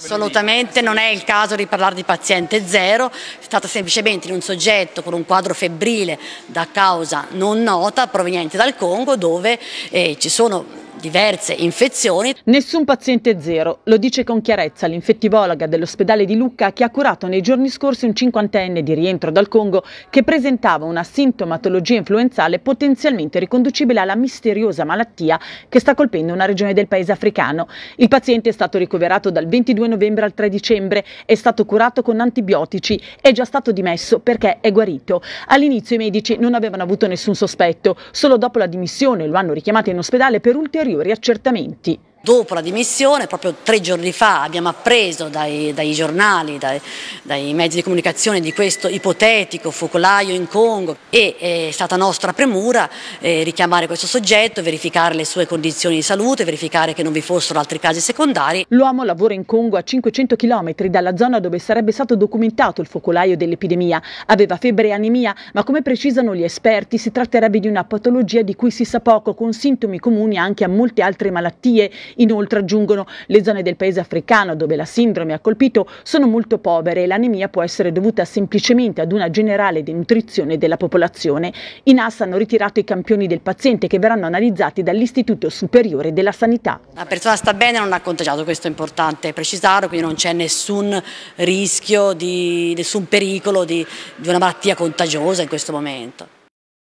Assolutamente non è il caso di parlare di paziente zero, si tratta semplicemente di un soggetto con un quadro febbrile da causa non nota proveniente dal Congo dove eh, ci sono diverse infezioni. Nessun paziente zero, lo dice con chiarezza l'infettivologa dell'ospedale di Lucca che ha curato nei giorni scorsi un cinquantenne di rientro dal Congo che presentava una sintomatologia influenzale potenzialmente riconducibile alla misteriosa malattia che sta colpendo una regione del paese africano. Il paziente è stato ricoverato dal 22 novembre al 3 dicembre, è stato curato con antibiotici, è già stato dimesso perché è guarito. All'inizio i medici non avevano avuto nessun sospetto, solo dopo la dimissione lo hanno richiamato in ospedale per ulteriori ulteriori accertamenti dopo la dimissione, proprio tre giorni fa abbiamo appreso dai, dai giornali, dai, dai, mezzi di comunicazione di questo ipotetico focolaio in Congo e eh, è stata nostra premura eh, richiamare questo soggetto, verificare le sue condizioni di salute, verificare che non vi fossero altri casi secondari. L'uomo lavora in Congo a 500 km dalla zona dove sarebbe stato documentato il focolaio dell'epidemia. Aveva febbre e anemia, ma come precisano gli esperti si tratterebbe di una patologia di cui si sa poco, con sintomi comuni anche a molte altre malattie Inoltre aggiungono le zone del paese africano dove la sindrome ha colpito sono molto povere e l'anemia può essere dovuta semplicemente ad una generale denutrizione della popolazione. In ASS hanno ritirato i campioni del paziente che verranno analizzati dall'Istituto Superiore della Sanità. La persona sta bene, non ha contagiato, questo è importante precisarlo, quindi non c'è nessun rischio, di, nessun pericolo di, di una malattia contagiosa in questo momento.